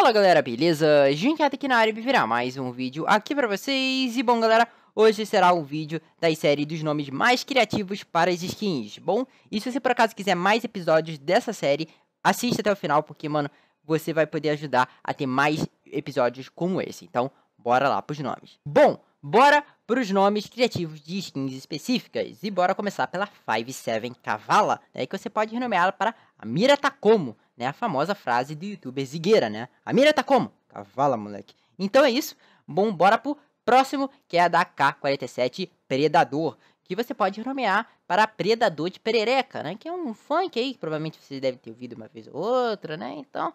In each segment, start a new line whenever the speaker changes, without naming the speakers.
Fala galera, beleza? Junkiata aqui na área e virar mais um vídeo aqui pra vocês E bom galera, hoje será um vídeo da série dos nomes mais criativos para as skins Bom, e se você por acaso quiser mais episódios dessa série, assista até o final Porque mano, você vai poder ajudar a ter mais episódios como esse Então, bora lá pros nomes Bom, bora para os nomes criativos de skins específicas. E bora começar pela 57 Cavala, né, que você pode renomeá-la para Mira Takomo, né? A famosa frase do youtuber Zigueira, né? A mira tá como? Cavala, moleque. Então é isso. Bom, bora pro próximo, que é a da K-47 Predador, que você pode nomear para Predador de Perereca, né? Que é um funk aí, que provavelmente você deve ter ouvido uma vez ou outra, né? Então,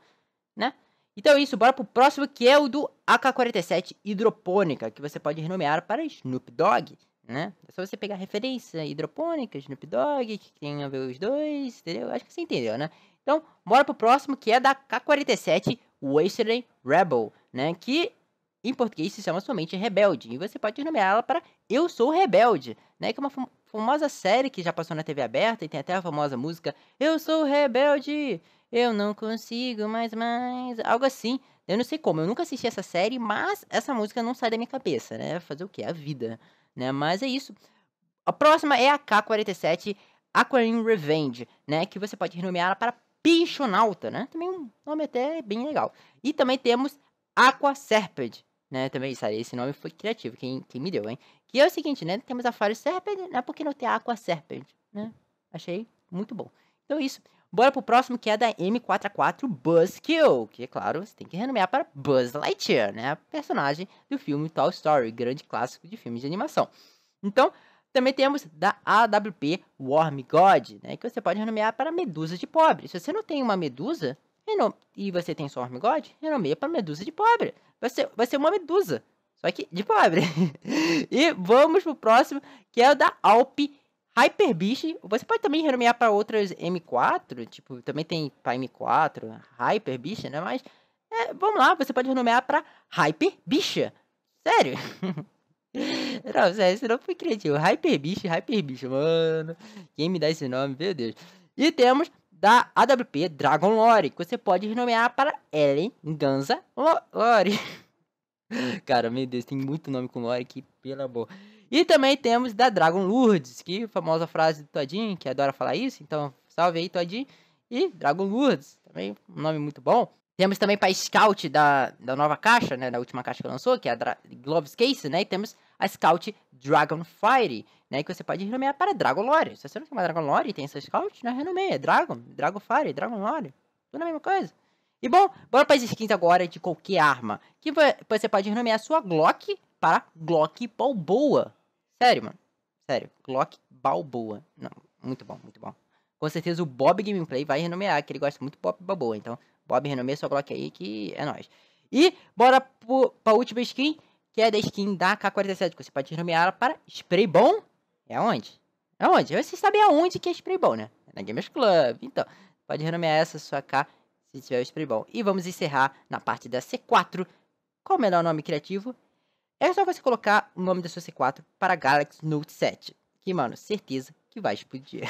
né? Então é isso, bora pro próximo, que é o do AK-47 Hidropônica, que você pode renomear para Snoop Dogg, né? É só você pegar referência hidropônica, Snoop Dogg, que tem a ver os dois, entendeu? Acho que você entendeu, né? Então, bora pro próximo, que é da K-47, Western Rebel, né? Que em português se chama somente Rebelde. E você pode nomear ela para Eu Sou Rebelde, né? Que é uma famosa série que já passou na TV aberta e tem até a famosa música Eu Sou Rebelde, eu não consigo mais, mais, algo assim. Eu não sei como, eu nunca assisti essa série, mas essa música não sai da minha cabeça, né? Fazer o que? A vida né? Mas é isso. A próxima é a K-47 Aquarin Revenge, né? Que você pode renomear para Pichonauta, né? Também um nome até bem legal. E também temos Aqua Serpent, né? Também, sabe, esse nome foi criativo, quem, quem me deu, hein? Que é o seguinte, né? Temos a Fire Serpent, né? Por que não tem Aqua Serpent, né? Achei muito bom. Então é isso. Bora pro próximo que é da M4A4 Buzzkill, que é claro, você tem que renomear para Buzz Lightyear, né? Personagem do filme Toy Story, grande clássico de filmes de animação. Então, também temos da AWP Warm God, né? Que você pode renomear para Medusa de Pobre. Se você não tem uma medusa e você tem só Warm God, renomeia para Medusa de Pobre. Vai ser, vai ser uma medusa, só que de pobre. e vamos pro próximo, que é o da Alpe Hyperbicha, você pode também renomear para outras M4, tipo, também tem para M4, Hyperbicha, né? Mas, é, vamos lá, você pode renomear para Hyperbicha. Sério? não, sério, você não foi criativo. Hyperbicha, Hyperbicha, mano. Quem me dá esse nome, meu Deus. E temos da AWP Dragon Lore, que você pode renomear para Ellen Ganza Lore. Cara, meu Deus, tem muito nome com Lore que pela boa. E também temos da Dragon Lourdes, que famosa frase do Todinho, que adora falar isso, então salve aí Todinho. E Dragon Lourdes, também um nome muito bom. Temos também para Scout da, da nova caixa, né, da última caixa que lançou, que é a Dra Gloves Case, né, e temos a Scout Dragonfire, né, que você pode renomear para Dragon Lore. Se você não tem uma Dragon Lore e tem essa Scout, né, renomeia, Dragon, Dragonfire, Dragon Lore, tudo a mesma coisa. E bom, bora para as skins agora de qualquer arma. Que você pode renomear sua Glock para Glock Balboa. Sério, mano. Sério, Glock Balboa. Não, muito bom, muito bom. Com certeza o Bob Gameplay vai renomear, que ele gosta muito do Bob Balboa. Então, Bob renomeia sua Glock aí, que é nóis. E bora para a última skin, que é da skin da K-47, você pode renomeá-la para Spray Bom. É onde? É onde? Vocês sabem aonde que é Spray Bom, né? É na Gamers Club. Então, pode renomear essa sua K-47 se tiver o spray ball. E vamos encerrar na parte da C4. Qual o melhor nome criativo? É só você colocar o nome da sua C4 para Galaxy Note 7. Que, mano, certeza que vai explodir.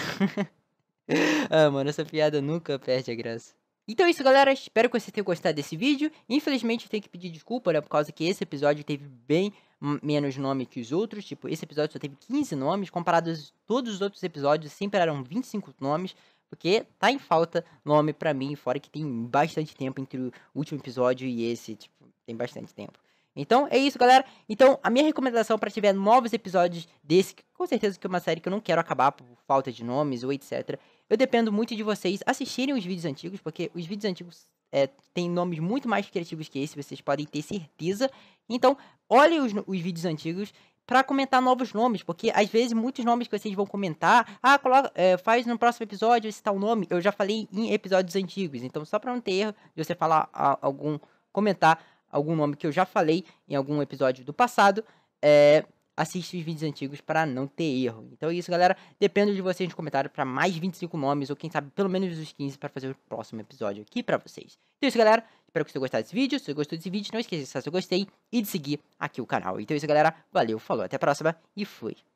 ah, mano, essa piada nunca perde a graça. Então é isso, galera. Espero que vocês tenham gostado desse vídeo. Infelizmente, eu tenho que pedir desculpa, né? Por causa que esse episódio teve bem menos nome que os outros. Tipo, esse episódio só teve 15 nomes. Comparado a todos os outros episódios, sempre eram 25 nomes porque tá em falta nome para mim, fora que tem bastante tempo entre o último episódio e esse, tipo, tem bastante tempo. Então é isso, galera. Então a minha recomendação para tiver novos episódios desse, que com certeza que é uma série que eu não quero acabar por falta de nomes ou etc. Eu dependo muito de vocês assistirem os vídeos antigos, porque os vídeos antigos é, têm nomes muito mais criativos que esse, vocês podem ter certeza. Então olhem os, os vídeos antigos para comentar novos nomes, porque às vezes muitos nomes que vocês vão comentar, ah, coloca, é, faz no próximo episódio esse tal nome, eu já falei em episódios antigos, então só para não ter erro de você falar ah, algum, comentar algum nome que eu já falei em algum episódio do passado, é, assiste os vídeos antigos para não ter erro. Então é isso, galera. Dependo de vocês no comentário para mais 25 nomes, ou quem sabe pelo menos os 15 para fazer o próximo episódio aqui para vocês. Então é isso, galera. Espero que você gostado desse vídeo. Se você gostou desse vídeo, não esqueça de deixar seu gostei e de seguir aqui o canal. Então é isso, galera. Valeu, falou, até a próxima e fui.